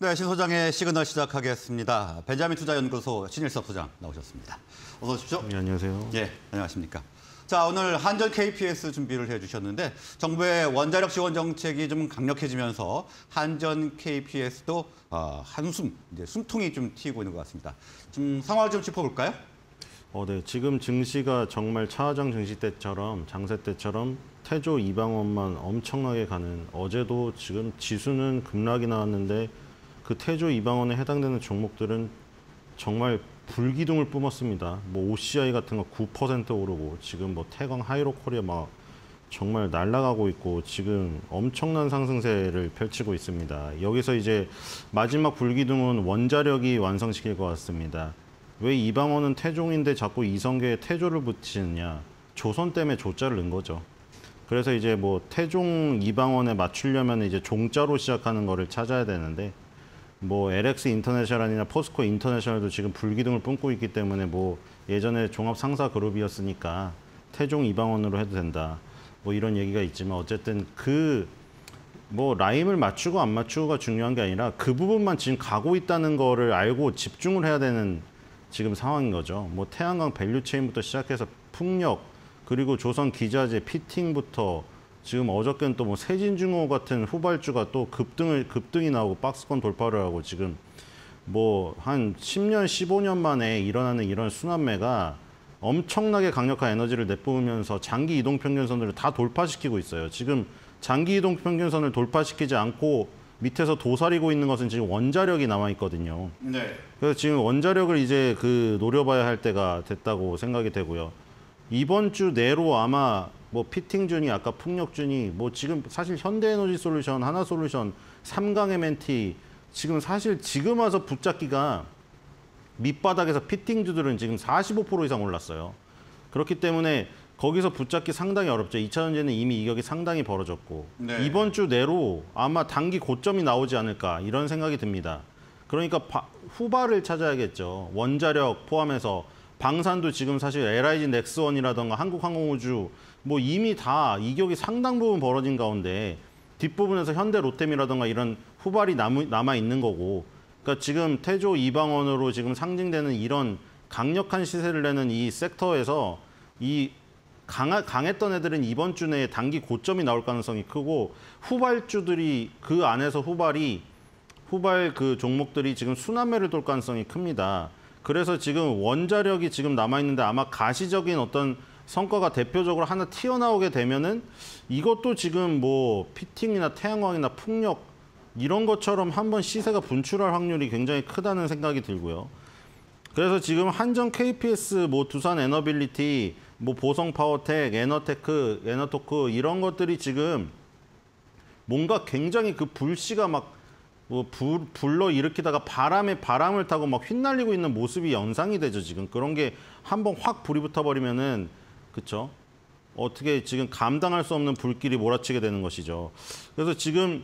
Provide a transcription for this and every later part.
네, 신 소장의 시그널 시작하겠습니다. 벤자민 투자연구소 신일섭 소장 나오셨습니다. 어서 오십시오. 네, 안녕하세요. 예, 안녕하십니까. 자, 오늘 한전 KPS 준비를 해주셨는데 정부의 원자력 지원 정책이 좀 강력해지면서 한전 KPS도 어, 아, 한숨, 이제 숨통이 좀 튀고 있는 것 같습니다. 좀 상황을 좀 짚어볼까요? 어, 네. 지금 증시가 정말 차화장 증시 때처럼 장세 때처럼 태조 이방원만 엄청나게 가는 어제도 지금 지수는 급락이 나왔는데 그 태조 이방원에 해당되는 종목들은 정말 불기둥을 뿜었습니다. 뭐 OCI 같은 거 9% 오르고 지금 뭐 태광 하이로코리아 막 정말 날아가고 있고 지금 엄청난 상승세를 펼치고 있습니다. 여기서 이제 마지막 불기둥은 원자력이 완성시킬 것 같습니다. 왜 이방원은 태종인데 자꾸 이성계에 태조를 붙이느냐. 조선 때문에 조자를 넣은 거죠. 그래서 이제 뭐 태종 이방원에 맞추려면 이제 종자로 시작하는 거를 찾아야 되는데 뭐 LX 인터내셔널이나 포스코 인터내셔널도 지금 불기둥을 뿜고 있기 때문에 뭐 예전에 종합 상사 그룹이었으니까 태종 이방원으로 해도 된다. 뭐 이런 얘기가 있지만 어쨌든 그 뭐 라임을 맞추고 안 맞추고가 중요한 게 아니라 그 부분만 지금 가고 있다는 거를 알고 집중을 해야 되는 지금 상황인 거죠. 뭐 태양광 밸류체인부터 시작해서 풍력 그리고 조선 기자재 피팅부터 지금 어저께는 또 뭐 세진중호 같은 후발주가 또 급등을 급등이 나오고 박스권 돌파를 하고 지금 뭐 한 10년 15년 만에 일어나는 이런 순환매가 엄청나게 강력한 에너지를 내뿜으면서 장기 이동 평균선을 들다 돌파시키고 있어요. 지금 장기 이동 평균선을 돌파시키지 않고 밑에서 도사리고 있는 것은 지금 원자력이 남아 있거든요. 네. 그래서 지금 원자력을 이제 그 노려봐야 할 때가 됐다고 생각이 되고요. 이번 주 내로 아마 뭐 피팅준이 아까 풍력준이 뭐 지금 사실 현대에너지 솔루션, 하나솔루션, 삼강 MNT 지금 사실 지금 와서 붙잡기가 밑바닥에서 피팅주들은 지금 45% 이상 올랐어요. 그렇기 때문에 거기서 붙잡기 상당히 어렵죠. 2차 전지는 이미 이격이 상당히 벌어졌고 네. 이번 주 내로 아마 단기 고점이 나오지 않을까 이런 생각이 듭니다. 그러니까 바, 후발을 찾아야겠죠. 원자력 포함해서 방산도 지금 사실 LIG 넥스원이라던가 한국항공우주 뭐 이미 다 이격이 상당 부분 벌어진 가운데 뒷부분에서 현대 로템이라든가 이런 후발이 남아 있는 거고 그러니까 지금 태조 이방원으로 지금 상징되는 이런 강력한 시세를 내는 이 섹터에서 이 강하, 강했던 애들은 이번 주 내에 단기 고점이 나올 가능성이 크고 후발주들이 그 안에서 후발이 후발 그 종목들이 지금 순환매를 돌 가능성이 큽니다. 그래서 지금 원자력이 지금 남아있는데 아마 가시적인 어떤 성과가 대표적으로 하나 튀어나오게 되면은 이것도 지금 뭐 피팅이나 태양광이나 풍력 이런 것처럼 한번 시세가 분출할 확률이 굉장히 크다는 생각이 들고요. 그래서 지금 한정 KPS, 뭐 두산 에너빌리티, 뭐 보성 파워텍, 에너테크, 에너토크 이런 것들이 지금 뭔가 굉장히 그 불씨가 막 뭐 불, 불러 일으키다가 바람에 바람을 타고 막 휘날리고 있는 모습이 연상이 되죠 지금 그런 게 한번 확 불이 붙어버리면은 그렇죠? 어떻게 지금 감당할 수 없는 불길이 몰아치게 되는 것이죠. 그래서 지금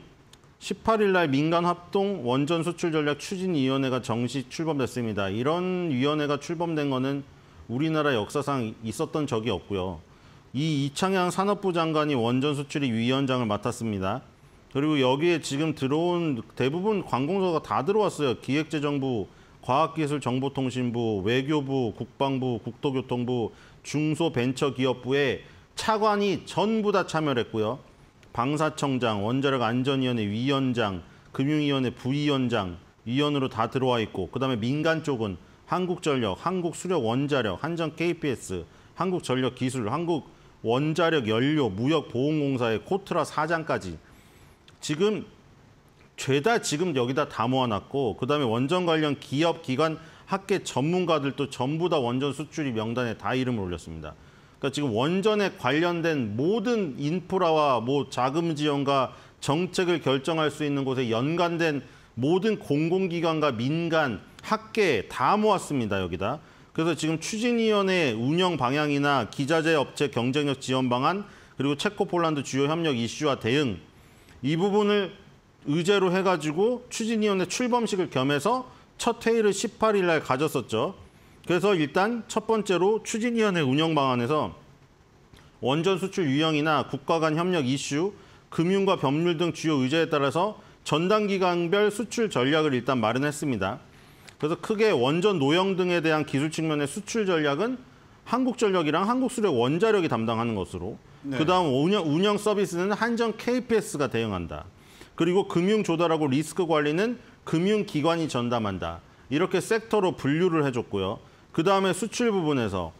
18일 날 민간 합동 원전 수출 전략 추진 위원회가 정식 출범됐습니다. 이런 위원회가 출범된 거는 우리나라 역사상 있었던 적이 없고요. 이 이창양 산업부 장관이 원전 수출이 위원장을 맡았습니다. 그리고 여기에 지금 들어온 대부분 관공서가 다 들어왔어요. 기획재정부, 과학기술정보통신부, 외교부, 국방부, 국토교통부, 중소벤처기업부에 차관이 전부 다 참여했고요. 를 방사청장, 원자력 안전위원회 위원장, 금융위원회 부위원장, 위원으로 다 들어와 있고 그다음에 민간 쪽은 한국전력, 한국수력원자력, 한전 KPS, 한국전력기술, 한국원자력연료, 무역보험공사의 코트라 사장까지 지금 죄다 지금 여기다 다 모아놨고 그다음에 원전 관련 기업, 기관 학계 전문가들도 전부 다 원전 수출이 명단에 다 이름을 올렸습니다. 그러니까 지금 원전에 관련된 모든 인프라와 뭐 자금 지원과 정책을 결정할 수 있는 곳에 연관된 모든 공공기관과 민간, 학계 다 모았습니다, 여기다. 그래서 지금 추진위원회 운영 방향이나 기자재 업체 경쟁력 지원 방안, 그리고 체코 폴란드 주요 협력 이슈와 대응, 이 부분을 의제로 해가지고 추진위원회 출범식을 겸해서 첫 회의를 18일 날 가졌었죠. 그래서 일단 첫 번째로 추진위원회 운영 방안에서 원전 수출 유형이나 국가 간 협력 이슈, 금융과 법률 등 주요 의제에 따라서 전당 기관별 수출 전략을 일단 마련했습니다. 그래서 크게 원전 노형 등에 대한 기술 측면의 수출 전략은 한국전력이랑 한국수력 원자력이 담당하는 것으로 네. 그다음 운영, 운영 서비스는 한정 KPS가 대응한다. 그리고 금융 조달하고 리스크 관리는 금융기관이 전담한다. 이렇게 섹터로 분류를 해줬고요. 그 다음에 수출 부분에서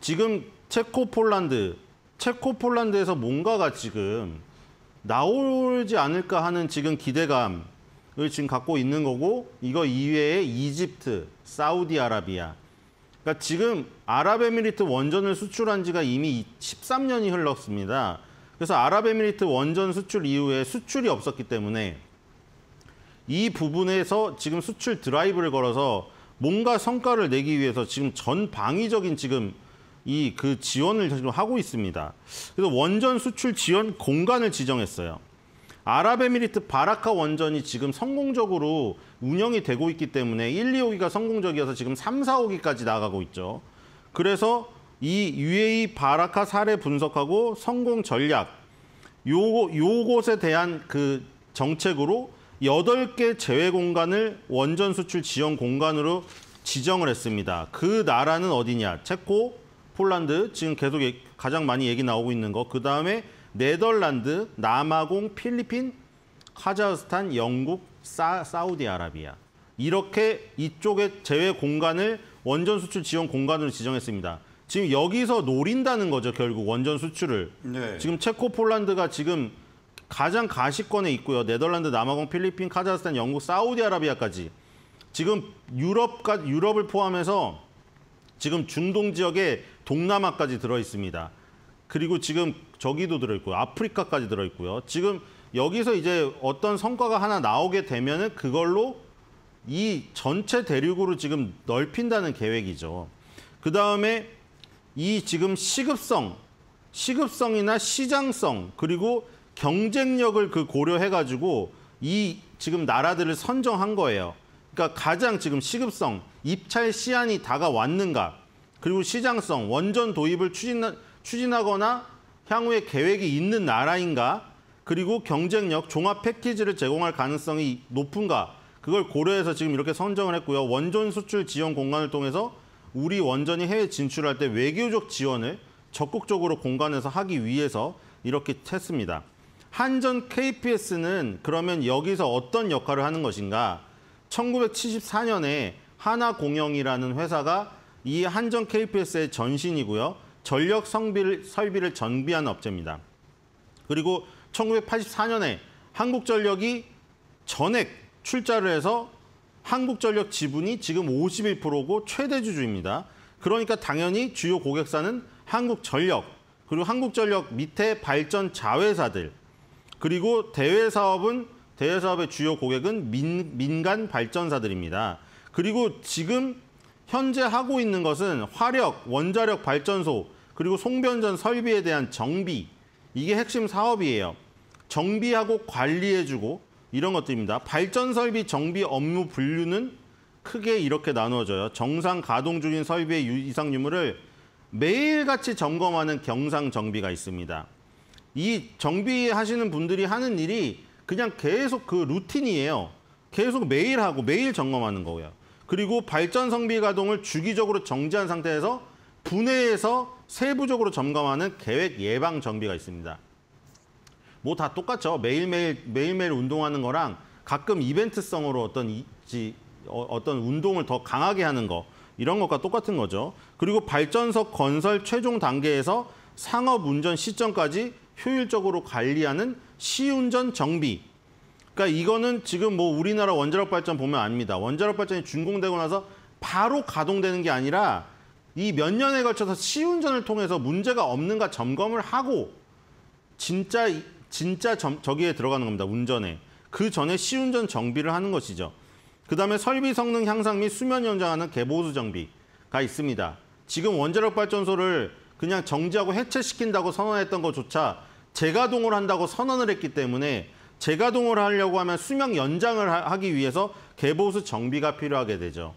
지금 체코 폴란드, 체코 폴란드에서 뭔가가 지금 나오지 않을까 하는 지금 기대감을 지금 갖고 있는 거고 이거 이외에 이집트, 사우디아라비아 그러니까 지금 아랍에미리트 원전을 수출한 지가 이미 13년이 흘렀습니다. 그래서 아랍에미리트 원전 수출 이후에 수출이 없었기 때문에 이 부분에서 지금 수출 드라이브를 걸어서 뭔가 성과를 내기 위해서 지금 전방위적인 지금 이 그 지원을 지금 하고 있습니다. 그래서 원전 수출 지원 공간을 지정했어요. 아랍에미리트 바라카 원전이 지금 성공적으로 운영이 되고 있기 때문에 1, 2호기가 성공적이어서 지금 3, 4호기까지 나가고 있죠. 그래서 이 UAE 바라카 사례 분석하고 성공 전략 요 요것에 대한 그 정책으로 여덟 개 제외 공간을 원전 수출 지원 공간으로 지정을 했습니다. 그 나라는 어디냐? 체코, 폴란드, 지금 계속 가장 많이 얘기 나오고 있는 거. 그다음에 네덜란드, 남아공, 필리핀, 카자흐스탄, 영국, 사, 사우디아라비아. 이렇게 이쪽에 제외 공간을 원전 수출 지원 공간으로 지정했습니다. 지금 여기서 노린다는 거죠, 결국 원전 수출을. 네. 지금 체코 폴란드가 지금 가장 가시권에 있고요. 네덜란드, 남아공, 필리핀, 카자흐스탄, 영국, 사우디아라비아까지 지금 유럽까 유럽을 포함해서 지금 중동 지역에 동남아까지 들어 있습니다. 그리고 지금 저기도 들어 있고요. 아프리카까지 들어 있고요. 지금 여기서 이제 어떤 성과가 하나 나오게 되면은 그걸로 이 전체 대륙으로 지금 넓힌다는 계획이죠. 그 다음에 이 지금 시급성, 시급성이나 시장성, 그리고 경쟁력을 그 고려해가지고 이 지금 나라들을 선정한 거예요. 그러니까 가장 지금 시급성, 입찰 시한이 다가왔는가, 그리고 시장성, 원전 도입을 추진, 하 추진하거나 향후에 계획이 있는 나라인가, 그리고 경쟁력, 종합 패키지를 제공할 가능성이 높은가, 그걸 고려해서 지금 이렇게 선정을 했고요. 원전 수출 지원 공간을 통해서 우리 원전이 해외 진출할 때 외교적 지원을 적극적으로 공간에서 하기 위해서 이렇게 했습니다. 한전 KPS는 그러면 여기서 어떤 역할을 하는 것인가? 1974년에 하나공영이라는 회사가 이 한전 KPS의 전신이고요. 전력 성비를, 설비를 정비한 업체입니다. 그리고 1984년에 한국전력이 전액 출자를 해서 한국전력 지분이 지금 51%고 최대 주주입니다. 그러니까 당연히 주요 고객사는 한국전력, 그리고 한국전력 밑에 발전 자회사들, 그리고 대외 사업은 대외 사업의 주요 고객은 민, 민간 발전사들입니다. 그리고 지금 현재 하고 있는 것은 화력, 원자력 발전소, 그리고 송변전 설비에 대한 정비, 이게 핵심 사업이에요. 정비하고 관리해주고 이런 것들입니다. 발전 설비 정비 업무 분류는 크게 이렇게 나누어져요. 정상 가동 중인 설비의 이상 유무를 매일같이 점검하는 경상 정비가 있습니다. 이 정비하시는 분들이 하는 일이 그냥 계속 그 루틴이에요. 계속 매일 하고 매일 점검하는 거고요. 그리고 발전 성비 가동을 주기적으로 정지한 상태에서 분해해서 세부적으로 점검하는 계획 예방 정비가 있습니다. 뭐 다 똑같죠. 매일매일 매일매일 운동하는 거랑 가끔 이벤트성으로 어떤 이, 어, 어떤 운동을 더 강하게 하는 거 이런 것과 똑같은 거죠. 그리고 발전석 건설 최종 단계에서 상업 운전 시점까지 효율적으로 관리하는 시운전 정비. 그러니까 이거는 지금 뭐 우리나라 원자력 발전 보면 압니다. 원자력 발전이 준공되고 나서 바로 가동되는 게 아니라 이 몇 년에 걸쳐서 시운전을 통해서 문제가 없는가 점검을 하고 진짜 진짜 점, 저기에 들어가는 겁니다. 운전에. 그 전에 시운전 정비를 하는 것이죠. 그다음에 설비 성능 향상 및 수면 연장하는 개보수 정비가 있습니다. 지금 원자력 발전소를 그냥 정지하고 해체시킨다고 선언했던 것조차 재가동을 한다고 선언을 했기 때문에 재가동을 하려고 하면 수명 연장을 하기 위해서 개보수 정비가 필요하게 되죠.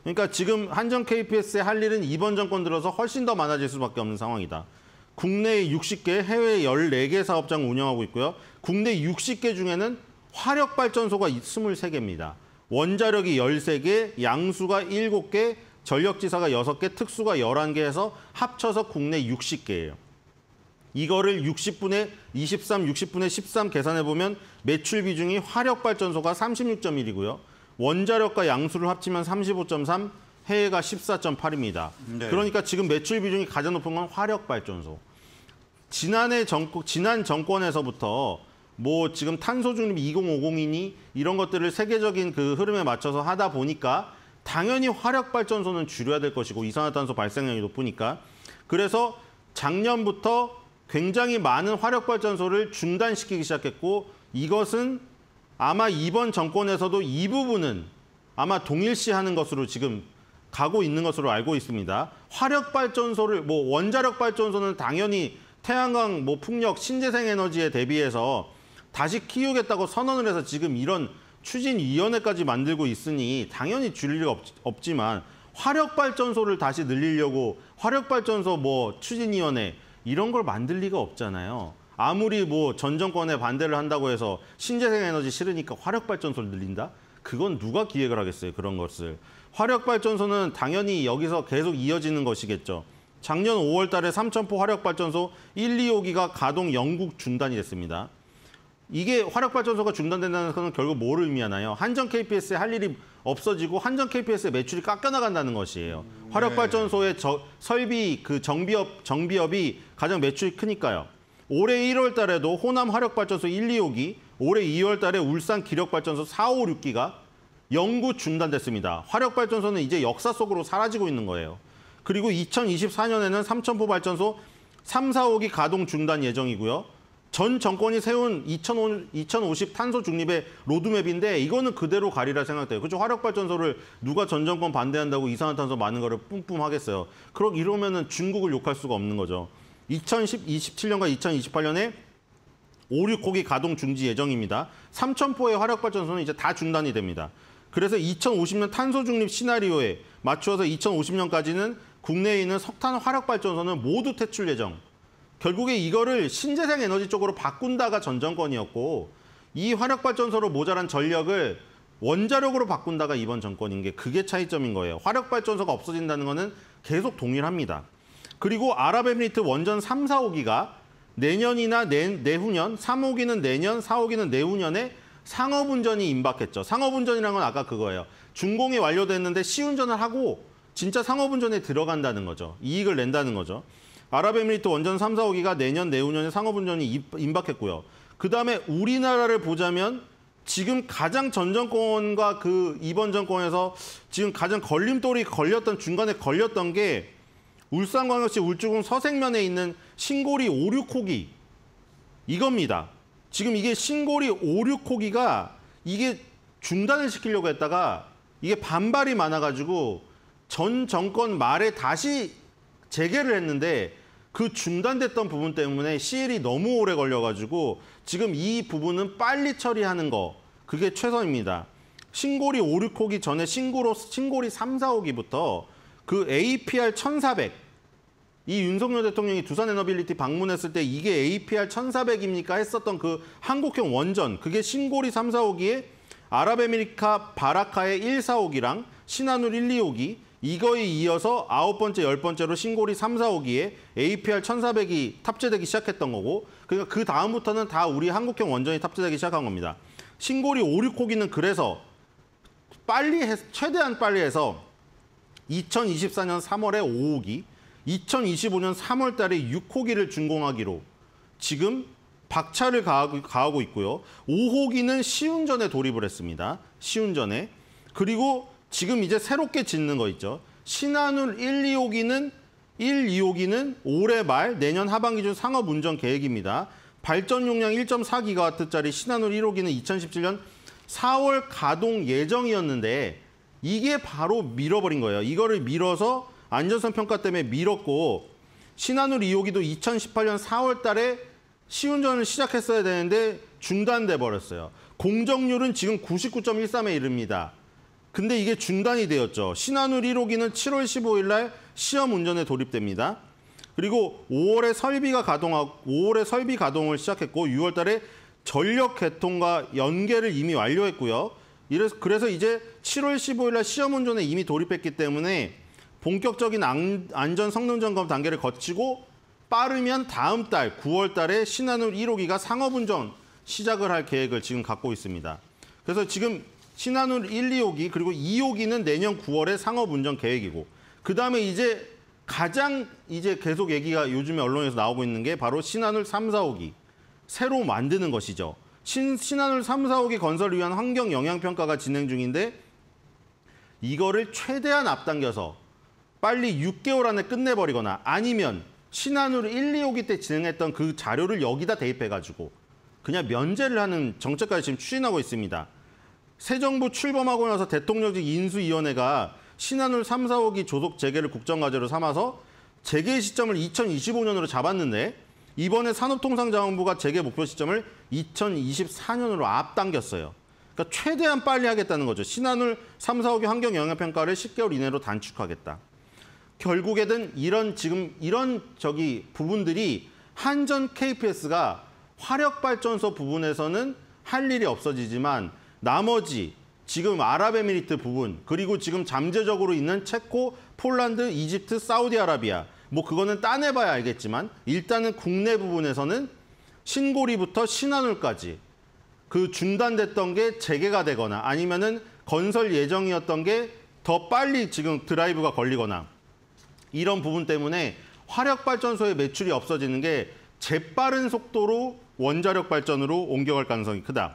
그러니까 지금 한정 KPS의 할 일은 이번 정권 들어서 훨씬 더 많아질 수밖에 없는 상황이다. 국내에 60개, 해외에 14개 사업장 운영하고 있고요. 국내 60개 중에는 화력발전소가 23개입니다. 원자력이 13개, 양수가 7개, 전력지사가 6개, 특수가 11개 에서 합쳐서 국내 60개예요. 이거를 60분에 23, 60분에 13 계산해보면 매출 비중이 화력발전소가 36.1이고요. 원자력과 양수를 합치면 35.3, 해외가 14.8입니다. 네. 그러니까 지금 매출 비중이 가장 높은 건 화력발전소. 지난해 정권, 지난 정권에서부터 뭐 지금 탄소 중립 2050이니 이런 것들을 세계적인 그 흐름에 맞춰서 하다 보니까 당연히 화력 발전소는 줄여야 될 것이고 이산화탄소 발생량이 높으니까 그래서 작년부터 굉장히 많은 화력 발전소를 중단시키기 시작했고 이것은 아마 이번 정권에서도 이 부분은 아마 동일시하는 것으로 지금 가고 있는 것으로 알고 있습니다. 화력 발전소를 뭐 원자력 발전소는 당연히 태양광 뭐 풍력 신재생 에너지에 대비해서 다시 키우겠다고 선언을 해서 지금 이런 추진위원회까지 만들고 있으니 당연히 줄일 리가 없, 지만 화력발전소를 다시 늘리려고 화력발전소 뭐 추진위원회 이런 걸 만들 리가 없잖아요. 아무리 뭐전 정권에 반대를 한다고 해서 신재생 에너지 싫으니까 화력발전소를 늘린다? 그건 누가 기획을 하겠어요, 그런 것을. 화력발전소는 당연히 여기서 계속 이어지는 것이겠죠. 작년 5월 달에 삼천포 화력발전소 1, 2호기가 가동 영국 중단이 됐습니다. 이게 화력발전소가 중단된다는 것은 결국 뭐를 의미하나요? 한전 KPS에 할 일이 없어지고 한전 KPS의 매출이 깎여나간다는 것이에요. 음. 화력발전소의 네. 저, 설비, 그 정비업, 정비업이 가장 매출이 크니까요. 올해 1월 달에도 호남 화력발전소 1, 2호기, 올해 2월 달에 울산 기력발전소 4, 5, 6기가 영구 중단됐습니다. 화력발전소는 이제 역사 속으로 사라지고 있는 거예요. 그리고 2024년에는 삼천포 발전소 3, 4호기 가동 중단 예정이고요. 전 정권이 세운 2050 탄소 중립의 로드맵인데 이거는 그대로 가리라 생각돼요. 그렇죠? 화력발전소를 누가 전 정권 반대한다고 이산화탄소 많은 거를 뿜뿜 하겠어요. 그럼 이러면은 중국을 욕할 수가 없는 거죠. 2027년과 2028년에 5,6호기 가동 중지 예정입니다. 3천포의 화력발전소는 이제 다 중단이 됩니다. 그래서 2050년 탄소 중립 시나리오에 맞추어서 2050년까지는 국내에 있는 석탄 화력발전소는 모두 퇴출 예정. 결국에 이거를 신재생 에너지 쪽으로 바꾼다가 전 정권이었고 이 화력 발전소로 모자란 전력을 원자력으로 바꾼다가 이번 정권인 게 그게 차이점인 거예요. 화력 발전소가 없어진다는 거는 계속 동일합니다. 그리고 아랍에미리트 원전 3, 4호기가 내년이나 내, 내후년, 3호기는 내년, 4호기는 내후년에 상업운전이 임박했죠. 상업운전이란 건 아까 그거예요. 준공이 완료됐는데 시운전을 하고 진짜 상업운전에 들어간다는 거죠. 이익을 낸다는 거죠. 아랍에미리트 원전 3, 4, 5기가 내년, 내후년에 상업운전이 임박했고요. 그다음에 우리나라를 보자면 지금 가장 전 정권과 그 이번 정권에서 지금 가장 걸림돌이 걸렸던 중간에 걸렸던 게 울산광역시 울주군 서생면에 있는 신고리 5, 6호기 이겁니다. 지금 이게 신고리 5, 6호기가 이게 중단을 시키려고 했다가 이게 반발이 많아가지고 전 정권 말에 다시 재개를 했는데 그 중단됐던 부분 때문에 시일이 너무 오래 걸려가지고 지금 이 부분은 빨리 처리하는 거 그게 최선입니다. 신고리 5, 6호기 전에 신고로, 신고리 3, 4호기부터 그 APR 1400 이 윤석열 대통령이 두산 에너빌리티 방문했을 때 이게 APR 1400입니까 했었던 그 한국형 원전 그게 신고리 3, 4호기에 아랍에미리카 바라카의 1, 4호기랑 신한울 1, 2호기 이거에 이어서 아홉 번째, 열 번째로 신고리 3, 4, 5기에 APR 1400이 탑재되기 시작했던 거고 그러니까 그 다음부터는 다 우리 한국형 원전이 탑재되기 시작한 겁니다. 신고리 5, 6호기는 그래서 빨리 해, 최대한 빨리 해서 2024년 3월에 5호기, 2025년 3월 달에 6호기를 준공하기로 지금 박차를 가하고, 있고요. 5호기는 시운전에 돌입을 했습니다. 시운전에. 그리고 지금 이제 새롭게 짓는 거 있죠. 신한울 1, 2호기는 1, 2호기는 올해 말 내년 하반기 중 상업 운전 계획입니다. 발전 용량 1.4기가와트짜리 신한울 1호기는 2017년 4월 가동 예정이었는데 이게 바로 밀어버린 거예요. 이거를 밀어서 안전성 평가 때문에 밀었고 신한울 2호기도 2018년 4월 달에 시운전을 시작했어야 되는데 중단돼 버렸어요. 공정률은 지금 99.13에 이릅니다. 근데 이게 중단이 되었죠. 신한울 1호기는 7월 15일 날 시험 운전에 돌입됩니다. 그리고 5월에 설비가 가동하고 5월에 설비 가동을 시작했고 6월 달에 전력 개통과 연계를 이미 완료했고요. 이래서 그래서 이제 7월 15일 날 시험 운전에 이미 돌입했기 때문에 본격적인 안전 성능 점검 단계를 거치고 빠르면 다음 달 9월 달에 신한울 1호기가 상업 운전 시작을 할 계획을 지금 갖고 있습니다. 그래서 지금 신한울 1, 2호기 그리고 2호기는 내년 9월에 상업 운전 계획이고 그다음에 이제 가장 이제 계속 얘기가 요즘에 언론에서 나오고 있는 게 바로 신한울 3, 4호기 새로 만드는 것이죠. 신, 신한울 3, 4호기 건설을 위한 환경 영향 평가가 진행 중인데 이거를 최대한 앞당겨서 빨리 6개월 안에 끝내버리거나 아니면 신한으로 1, 2호기 때 진행했던 그 자료를 여기다 대입해가지고 그냥 면제를 하는 정책까지 지금 추진하고 있습니다. 새 정부 출범하고 나서 대통령직 인수위원회가 신한울 3, 4호기 조속 재개를 국정과제로 삼아서 재개 시점을 2025년으로 잡았는데 이번에 산업통상자원부가 재개 목표 시점을 2024년으로 앞당겼어요. 그러니까 최대한 빨리 하겠다는 거죠. 신한울 3, 4호기 환경영향평가를 10개월 이내로 단축하겠다. 결국에는 이런 지금 이런 저기 부분들이 한전 KPS가 화력발전소 부분에서는 할 일이 없어지지만 나머지 지금 아랍에미리트 부분 그리고 지금 잠재적으로 있는 체코, 폴란드, 이집트, 사우디아라비아 뭐 그거는 따내봐야 알겠지만 일단은 국내 부분에서는 신고리부터 신한울까지 그 중단됐던 게 재개가 되거나 아니면은 건설 예정이었던 게 더 빨리 지금 드라이브가 걸리거나 이런 부분 때문에 화력발전소의 매출이 없어지는 게 재빠른 속도로 원자력 발전으로 옮겨갈 가능성이 크다.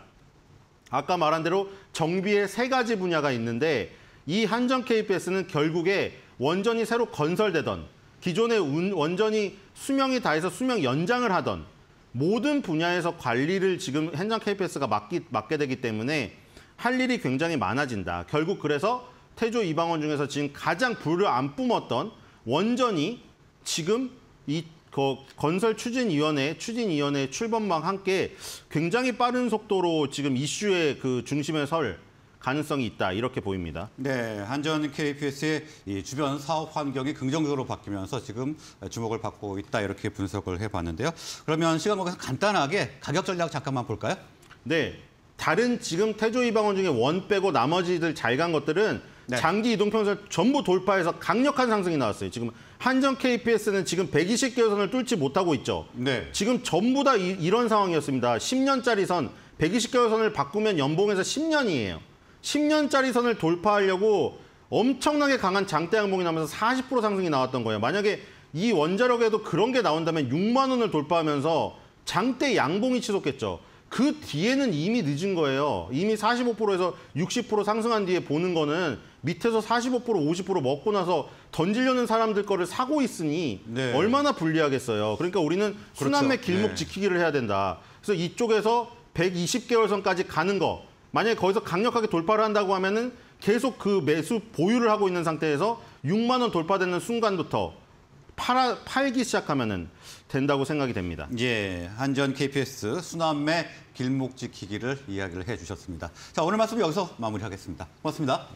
아까 말한 대로 정비의 세 가지 분야가 있는데 이 한전 k p s 는 결국에 원전이 새로 건설되던 기존의 원전이 수명이 다해서 수명 연장을 하던 모든 분야에서 관리를 지금 현장 k p s 가 맡기, 맡게 되기 때문에 할 일이 굉장히 많아진다. 결국 그래서 태조 이방원 중에서 지금 가장 불을 안 뿜었던 원전이 지금 이그 건설 추진위원회 추진위원회 출범망 함께 굉장히 빠른 속도로 지금 이슈의 그 중심에 설 가능성이 있다 이렇게 보입니다. 네, 한전 KPS의 이 주변 사업 환경이 긍정적으로 바뀌면서 지금 주목을 받고 있다 이렇게 분석을 해봤는데요. 그러면 시간 관계서 간단하게 가격 전략 잠깐만 볼까요? 네, 다른 지금 태조 이방원 중에 원 빼고 나머지들 잘 간 것들은 네. 장기 이동 평균선 전부 돌파해서 강력한 상승이 나왔어요. 지금 한전 KPS는 지금 120개선을 뚫지 못하고 있죠. 네. 지금 전부 다 이, 런 상황이었습니다. 10년짜리 선 120개선을 바꾸면 연봉에서 10년이에요. 10년짜리 선을 돌파하려고 엄청나게 강한 장대 양봉이 나면서 40% 상승이 나왔던 거예요. 만약에 이 원자력에도 그런 게 나온다면 6만 원을 돌파하면서 장대 양봉이 치솟겠죠. 그 뒤에는 이미 늦은 거예요. 이미 45%에서 60% 상승한 뒤에 보는 거는 밑에서 45% 50% 먹고 나서 던지려는 사람들 거를 사고 있으니 네. 얼마나 불리하겠어요. 그러니까 우리는 순환매 그렇죠. 네. 길목 네. 지키기를 해야 된다. 그래서 이쪽에서 120개월선까지 가는 거 만약에 거기서 강력하게 돌파를 한다고 하면은 계속 그 매수 보유를 하고 있는 상태에서 6만 원 돌파되는 순간부터 팔아, 팔기 시작하면 된다고 생각이 됩니다. 예, 한전 KPS 수남매 길목 지키기를 이야기를 해주셨습니다. 자, 오늘 말씀 여기서 마무리하겠습니다. 고맙습니다.